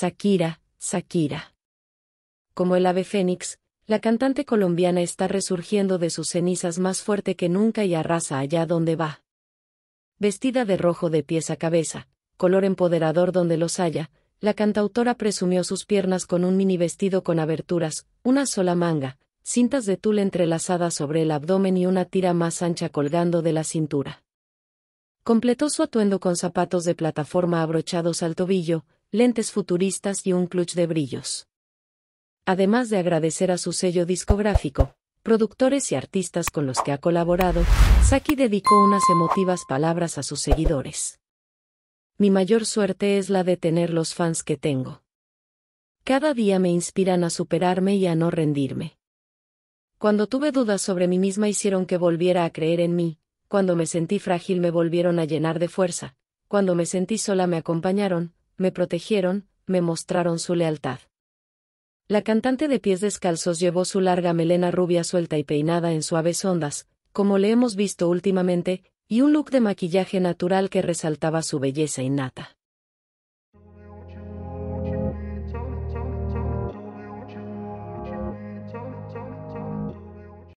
Shakira, Shakira. Como el ave fénix, la cantante colombiana está resurgiendo de sus cenizas más fuerte que nunca y arrasa allá donde va. Vestida de rojo de pies a cabeza, color empoderador donde los haya, la cantautora presumió sus piernas con un mini vestido con aberturas, una sola manga, cintas de tul entrelazadas sobre el abdomen y una tira más ancha colgando de la cintura. Completó su atuendo con zapatos de plataforma abrochados al tobillo, lentes futuristas y un clutch de brillos. Además de agradecer a su sello discográfico, productores y artistas con los que ha colaborado, Saki dedicó unas emotivas palabras a sus seguidores. Mi mayor suerte es la de tener los fans que tengo. Cada día me inspiran a superarme y a no rendirme. Cuando tuve dudas sobre mí misma hicieron que volviera a creer en mí, cuando me sentí frágil me volvieron a llenar de fuerza, cuando me sentí sola me acompañaron, me protegieron, me mostraron su lealtad. La cantante de pies descalzos llevó su larga melena rubia suelta y peinada en suaves ondas, como le hemos visto últimamente, y un look de maquillaje natural que resaltaba su belleza innata.